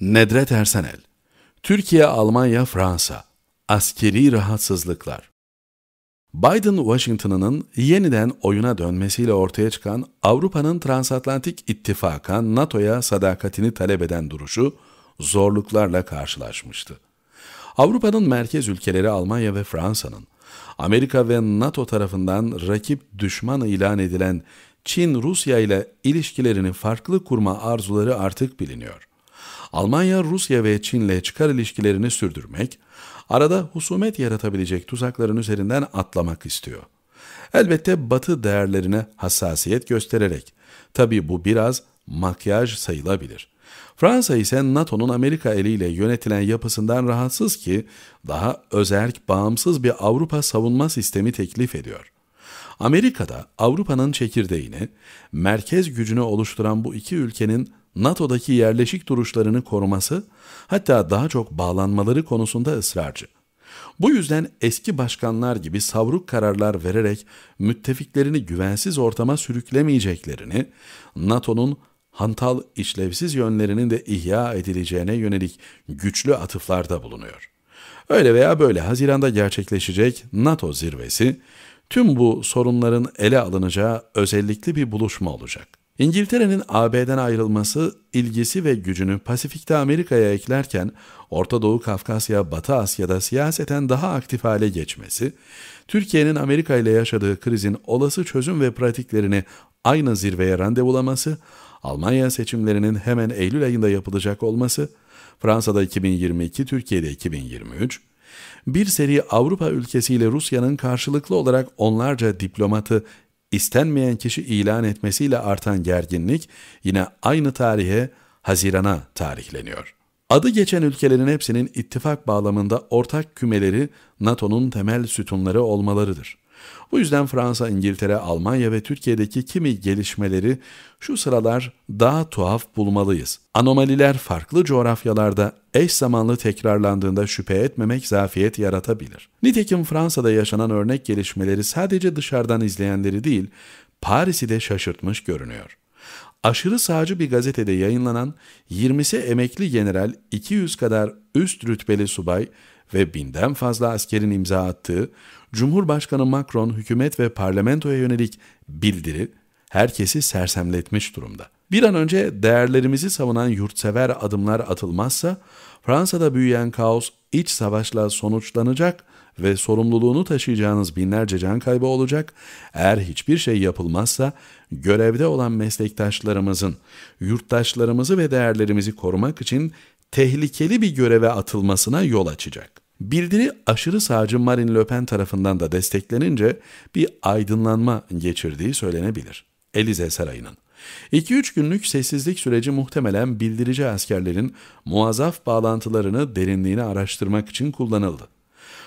Nedret Ersenel Türkiye, Almanya, Fransa Askeri rahatsızlıklar Biden Washington'ının yeniden oyuna dönmesiyle ortaya çıkan Avrupa'nın transatlantik ittifaka NATO'ya sadakatini talep eden duruşu zorluklarla karşılaşmıştı. Avrupa'nın merkez ülkeleri Almanya ve Fransa'nın Amerika ve NATO tarafından rakip düşman ilan edilen Çin Rusya ile ilişkilerini farklı kurma arzuları artık biliniyor. Almanya, Rusya ve Çin'le çıkar ilişkilerini sürdürmek, arada husumet yaratabilecek tuzakların üzerinden atlamak istiyor. Elbette batı değerlerine hassasiyet göstererek, tabi bu biraz makyaj sayılabilir. Fransa ise NATO'nun Amerika eliyle yönetilen yapısından rahatsız ki daha özerk, bağımsız bir Avrupa savunma sistemi teklif ediyor. Amerika'da Avrupa'nın çekirdeğini, merkez gücünü oluşturan bu iki ülkenin NATO'daki yerleşik duruşlarını koruması, hatta daha çok bağlanmaları konusunda ısrarcı. Bu yüzden eski başkanlar gibi savruk kararlar vererek müttefiklerini güvensiz ortama sürüklemeyeceklerini, NATO'nun hantal işlevsiz yönlerinin de ihya edileceğine yönelik güçlü atıflarda bulunuyor. Öyle veya böyle Haziran'da gerçekleşecek NATO zirvesi, tüm bu sorunların ele alınacağı özellikli bir buluşma olacak.'' İngiltere'nin AB'den ayrılması ilgisi ve gücünü Pasifik'te Amerika'ya eklerken Orta Doğu Kafkasya, Batı Asya'da siyaseten daha aktif hale geçmesi, Türkiye'nin Amerika ile yaşadığı krizin olası çözüm ve pratiklerini aynı zirveye randevulaması, Almanya seçimlerinin hemen Eylül ayında yapılacak olması, Fransa'da 2022, Türkiye'de 2023, bir seri Avrupa ülkesiyle Rusya'nın karşılıklı olarak onlarca diplomatı istenmeyen kişi ilan etmesiyle artan gerginlik yine aynı tarihe Haziran'a tarihleniyor. Adı geçen ülkelerin hepsinin ittifak bağlamında ortak kümeleri NATO'nun temel sütunları olmalarıdır. Bu yüzden Fransa, İngiltere, Almanya ve Türkiye'deki kimi gelişmeleri şu sıralar daha tuhaf bulmalıyız. Anomaliler farklı coğrafyalarda eş zamanlı tekrarlandığında şüphe etmemek zafiyet yaratabilir. Nitekim Fransa'da yaşanan örnek gelişmeleri sadece dışarıdan izleyenleri değil, Paris'i de şaşırtmış görünüyor aşırı sağcı bir gazetede yayınlanan 20'si emekli general, 200 kadar üst rütbeli subay ve binden fazla askerin imza attığı Cumhurbaşkanı Macron hükümet ve parlamentoya yönelik bildiri herkesi sersemletmiş durumda. Bir an önce değerlerimizi savunan yurtsever adımlar atılmazsa Fransa'da büyüyen kaos iç savaşla sonuçlanacak ve sorumluluğunu taşıyacağınız binlerce can kaybı olacak. Eğer hiçbir şey yapılmazsa görevde olan meslektaşlarımızın yurttaşlarımızı ve değerlerimizi korumak için tehlikeli bir göreve atılmasına yol açacak. Bildiri aşırı sağcı Marine Le Pen tarafından da desteklenince bir aydınlanma geçirdiği söylenebilir. Elize Sarayı'nın. 2-3 günlük sessizlik süreci muhtemelen bildirici askerlerin muazzaf bağlantılarını derinliğine araştırmak için kullanıldı.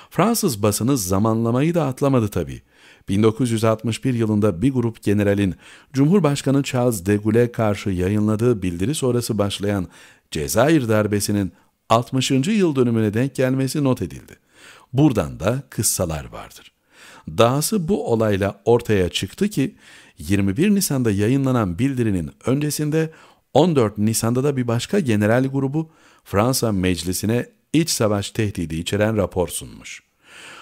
Fransız basını zamanlamayı da atlamadı tabi. 1961 yılında bir grup generalin Cumhurbaşkanı Charles de Gaulle'e karşı yayınladığı bildiri sonrası başlayan Cezayir darbesinin 60. yıl dönümüne denk gelmesi not edildi. Buradan da kıssalar vardır. Dahası bu olayla ortaya çıktı ki 21 Nisan'da yayınlanan bildirinin öncesinde 14 Nisan'da da bir başka general grubu Fransa Meclisi'ne iç savaş tehdidi içeren rapor sunmuş.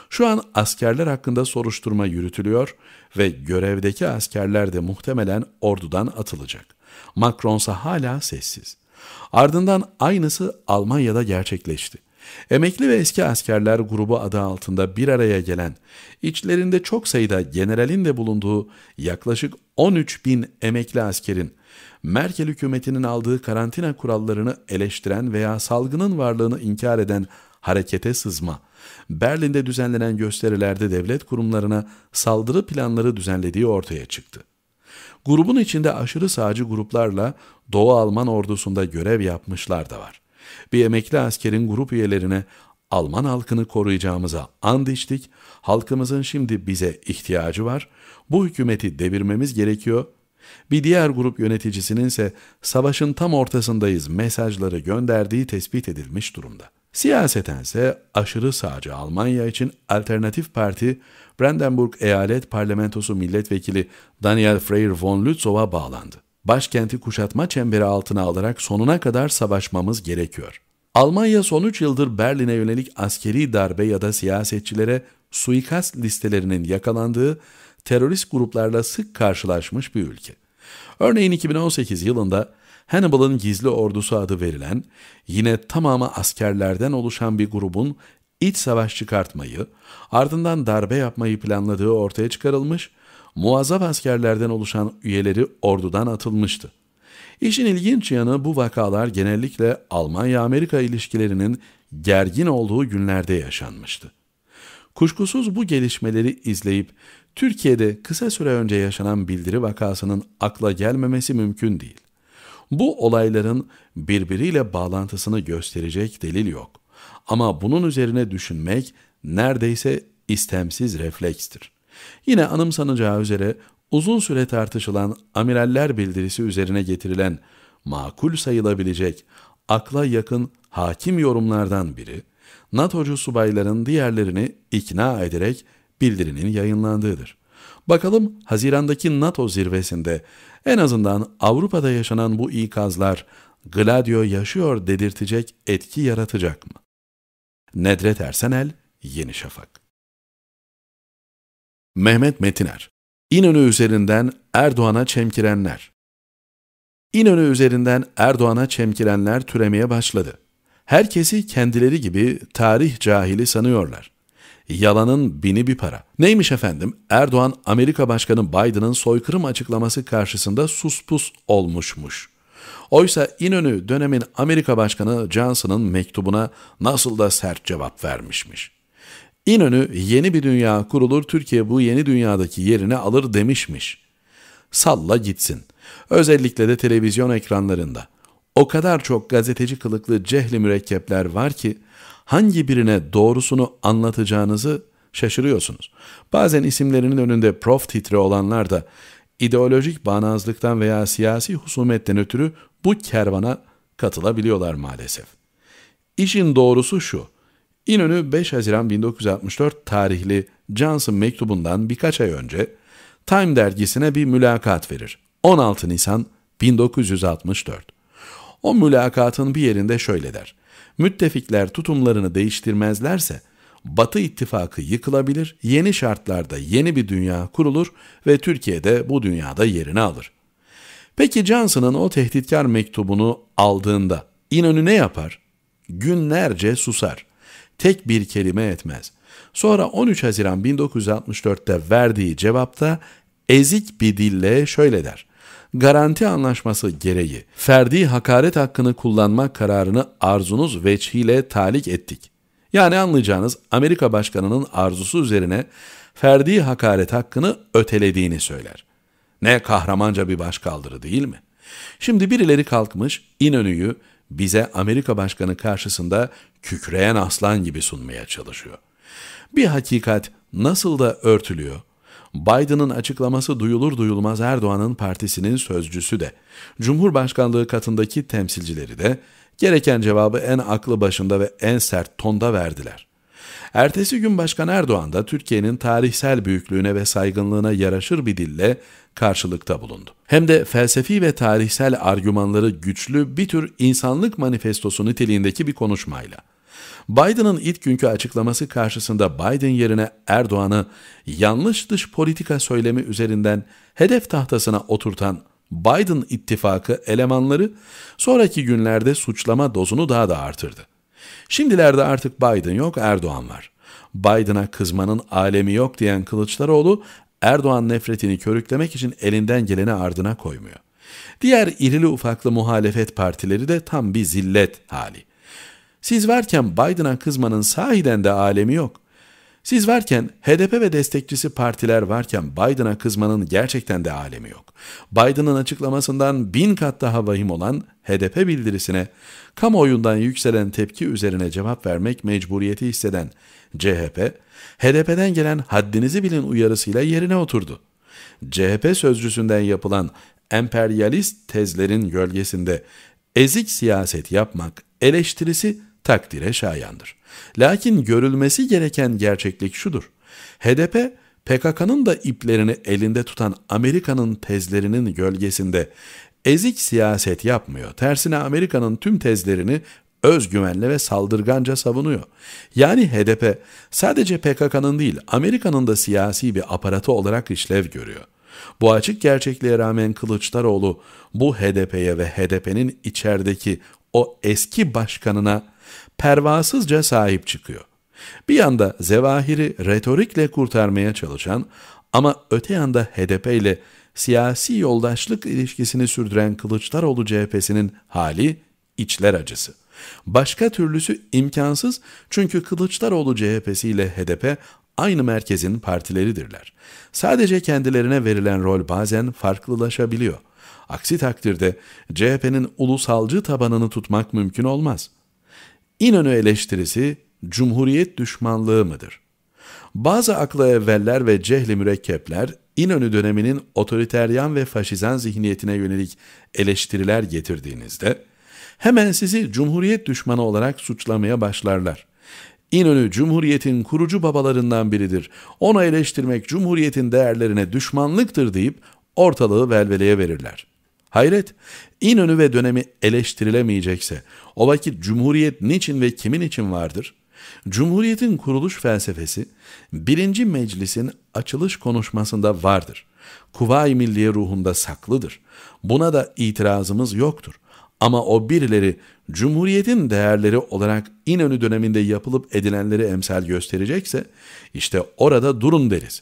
Şu an askerler hakkında soruşturma yürütülüyor ve görevdeki askerler de muhtemelen ordudan atılacak. Macronsa hala sessiz. Ardından aynısı Almanya'da gerçekleşti. Emekli ve eski askerler grubu adı altında bir araya gelen, içlerinde çok sayıda generalin de bulunduğu yaklaşık 13 bin emekli askerin, Merkel hükümetinin aldığı karantina kurallarını eleştiren veya salgının varlığını inkar eden harekete sızma, Berlin'de düzenlenen gösterilerde devlet kurumlarına saldırı planları düzenlediği ortaya çıktı. Grubun içinde aşırı sağcı gruplarla Doğu Alman ordusunda görev yapmışlar da var. Bir emekli askerin grup üyelerine Alman halkını koruyacağımıza and içtik, halkımızın şimdi bize ihtiyacı var, bu hükümeti devirmemiz gerekiyor. Bir diğer grup yöneticisinin ise savaşın tam ortasındayız mesajları gönderdiği tespit edilmiş durumda. Siyasetense aşırı sağcı Almanya için alternatif parti Brandenburg Eyalet Parlamentosu Milletvekili Daniel Freyr von Lützow'a bağlandı. Başkenti kuşatma çemberi altına alarak sonuna kadar savaşmamız gerekiyor. Almanya son 3 yıldır Berlin'e yönelik askeri darbe ya da siyasetçilere suikast listelerinin yakalandığı terörist gruplarla sık karşılaşmış bir ülke. Örneğin 2018 yılında Hannibal'ın gizli ordusu adı verilen, yine tamamı askerlerden oluşan bir grubun iç savaş çıkartmayı, ardından darbe yapmayı planladığı ortaya çıkarılmış, muazzaf askerlerden oluşan üyeleri ordudan atılmıştı. İşin ilginç yanı bu vakalar genellikle Almanya-Amerika ilişkilerinin gergin olduğu günlerde yaşanmıştı. Kuşkusuz bu gelişmeleri izleyip Türkiye'de kısa süre önce yaşanan bildiri vakasının akla gelmemesi mümkün değil. Bu olayların birbiriyle bağlantısını gösterecek delil yok. Ama bunun üzerine düşünmek neredeyse istemsiz reflekstir. Yine anımsanacağı üzere uzun süre tartışılan amiraller bildirisi üzerine getirilen makul sayılabilecek akla yakın hakim yorumlardan biri, NATO'cu subayların diğerlerini ikna ederek bildirinin yayınlandığıdır. Bakalım Haziran'daki NATO zirvesinde en azından Avrupa'da yaşanan bu ikazlar Gladio yaşıyor dedirtecek etki yaratacak mı? Nedret Ersenel, Yeni Şafak Mehmet Metiner İnönü üzerinden Erdoğan'a çemkirenler İnönü üzerinden Erdoğan'a çemkirenler türemeye başladı. Herkesi kendileri gibi tarih cahili sanıyorlar. Yalanın bini bir para. Neymiş efendim? Erdoğan, Amerika Başkanı Biden'ın soykırım açıklaması karşısında suspus olmuşmuş. Oysa İnönü dönemin Amerika Başkanı Johnson'ın mektubuna nasıl da sert cevap vermişmiş. İnönü yeni bir dünya kurulur Türkiye bu yeni dünyadaki yerini alır demişmiş. Salla gitsin. Özellikle de televizyon ekranlarında. O kadar çok gazeteci kılıklı cehli mürekkepler var ki hangi birine doğrusunu anlatacağınızı şaşırıyorsunuz. Bazen isimlerinin önünde prof titre olanlar da ideolojik bağnazlıktan veya siyasi husumetten ötürü bu kervana katılabiliyorlar maalesef. İşin doğrusu şu. İnönü 5 Haziran 1964 tarihli Johnson mektubundan birkaç ay önce Time dergisine bir mülakat verir. 16 Nisan 1964. O mülakatın bir yerinde şöyle der müttefikler tutumlarını değiştirmezlerse Batı ittifakı yıkılabilir, yeni şartlarda yeni bir dünya kurulur ve Türkiye de bu dünyada yerini alır. Peki Johnson'ın o tehditkar mektubunu aldığında İnönü ne yapar? Günlerce susar. Tek bir kelime etmez. Sonra 13 Haziran 1964'te verdiği cevapta ezik bir dille şöyle der garanti anlaşması gereği ferdi hakaret hakkını kullanma kararını arzunuz veçhiyle talik ettik. Yani anlayacağınız Amerika Başkanı'nın arzusu üzerine ferdi hakaret hakkını ötelediğini söyler. Ne kahramanca bir başkaldırı değil mi? Şimdi birileri kalkmış İnönü'yü bize Amerika Başkanı karşısında kükreyen aslan gibi sunmaya çalışıyor. Bir hakikat nasıl da örtülüyor, Biden'ın açıklaması duyulur duyulmaz Erdoğan'ın partisinin sözcüsü de, Cumhurbaşkanlığı katındaki temsilcileri de gereken cevabı en aklı başında ve en sert tonda verdiler. Ertesi gün Başkan Erdoğan da Türkiye'nin tarihsel büyüklüğüne ve saygınlığına yaraşır bir dille karşılıkta bulundu. Hem de felsefi ve tarihsel argümanları güçlü bir tür insanlık manifestosu niteliğindeki bir konuşmayla. Biden'ın ilk günkü açıklaması karşısında Biden yerine Erdoğan'ı yanlış dış politika söylemi üzerinden hedef tahtasına oturtan Biden ittifakı elemanları sonraki günlerde suçlama dozunu daha da artırdı. Şimdilerde artık Biden yok, Erdoğan var. Biden'a kızmanın alemi yok diyen Kılıçdaroğlu, Erdoğan nefretini körüklemek için elinden geleni ardına koymuyor. Diğer irili ufaklı muhalefet partileri de tam bir zillet hali. Siz varken Biden'a kızmanın sahiden de alemi yok. Siz varken HDP ve destekçisi partiler varken Biden'a kızmanın gerçekten de alemi yok. Biden'ın açıklamasından bin kat daha vahim olan HDP bildirisine kamuoyundan yükselen tepki üzerine cevap vermek mecburiyeti hisseden CHP, HDP'den gelen haddinizi bilin uyarısıyla yerine oturdu. CHP sözcüsünden yapılan emperyalist tezlerin gölgesinde ezik siyaset yapmak eleştirisi takdire şayandır. Lakin görülmesi gereken gerçeklik şudur. HDP, PKK'nın da iplerini elinde tutan Amerika'nın tezlerinin gölgesinde ezik siyaset yapmıyor. Tersine Amerika'nın tüm tezlerini özgüvenle ve saldırganca savunuyor. Yani HDP sadece PKK'nın değil Amerika'nın da siyasi bir aparatı olarak işlev görüyor. Bu açık gerçekliğe rağmen Kılıçdaroğlu bu HDP'ye ve HDP'nin içerideki o eski başkanına pervasızca sahip çıkıyor. Bir yanda zevahiri retorikle kurtarmaya çalışan ama öte yanda HDP ile siyasi yoldaşlık ilişkisini sürdüren Kılıçdaroğlu CHP'sinin hali içler acısı. Başka türlüsü imkansız çünkü Kılıçdaroğlu CHP'si ile HDP aynı merkezin partileridirler. Sadece kendilerine verilen rol bazen farklılaşabiliyor. Aksi takdirde CHP'nin ulusalcı tabanını tutmak mümkün olmaz. İnönü eleştirisi cumhuriyet düşmanlığı mıdır? Bazı akla evveller ve cehli mürekkepler İnönü döneminin otoriteryan ve faşizan zihniyetine yönelik eleştiriler getirdiğinizde hemen sizi cumhuriyet düşmanı olarak suçlamaya başlarlar. İnönü Cumhuriyet'in kurucu babalarından biridir. Onu eleştirmek Cumhuriyet'in değerlerine düşmanlıktır deyip ortalığı velveleye verirler. Hayret, İnönü ve dönemi eleştirilemeyecekse o vakit Cumhuriyet niçin ve kimin için vardır? Cumhuriyetin kuruluş felsefesi birinci meclisin açılış konuşmasında vardır. Kuvayi milliye ruhunda saklıdır. Buna da itirazımız yoktur. Ama o birileri Cumhuriyetin değerleri olarak İnönü döneminde yapılıp edilenleri emsal gösterecekse işte orada durun deriz.''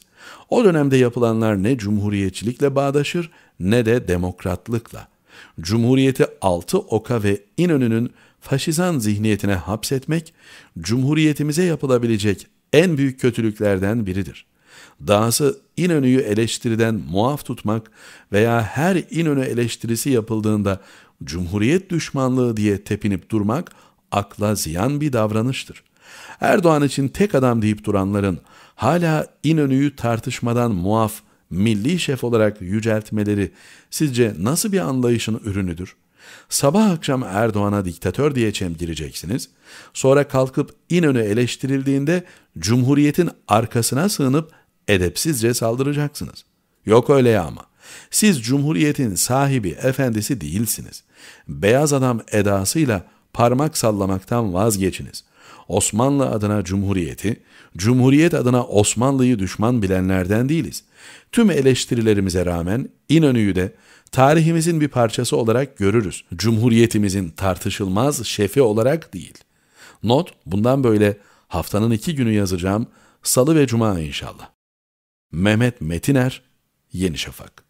O dönemde yapılanlar ne cumhuriyetçilikle bağdaşır ne de demokratlıkla. Cumhuriyeti altı oka ve İnönü'nün faşizan zihniyetine hapsetmek, cumhuriyetimize yapılabilecek en büyük kötülüklerden biridir. Dahası İnönü'yü eleştiriden muaf tutmak veya her İnönü eleştirisi yapıldığında cumhuriyet düşmanlığı diye tepinip durmak akla ziyan bir davranıştır. Erdoğan için tek adam deyip duranların hala İnönü'yü tartışmadan muaf, milli şef olarak yüceltmeleri sizce nasıl bir anlayışın ürünüdür? Sabah akşam Erdoğan'a diktatör diye çemdireceksiniz. Sonra kalkıp İnönü eleştirildiğinde Cumhuriyet'in arkasına sığınıp edepsizce saldıracaksınız. Yok öyle ya ama. Siz Cumhuriyet'in sahibi, efendisi değilsiniz. Beyaz adam edasıyla parmak sallamaktan vazgeçiniz.'' Osmanlı adına Cumhuriyeti, Cumhuriyet adına Osmanlı'yı düşman bilenlerden değiliz. Tüm eleştirilerimize rağmen İnönü'yü de tarihimizin bir parçası olarak görürüz. Cumhuriyetimizin tartışılmaz şefi olarak değil. Not bundan böyle haftanın iki günü yazacağım. Salı ve Cuma inşallah. Mehmet Metiner, Yeni Şafak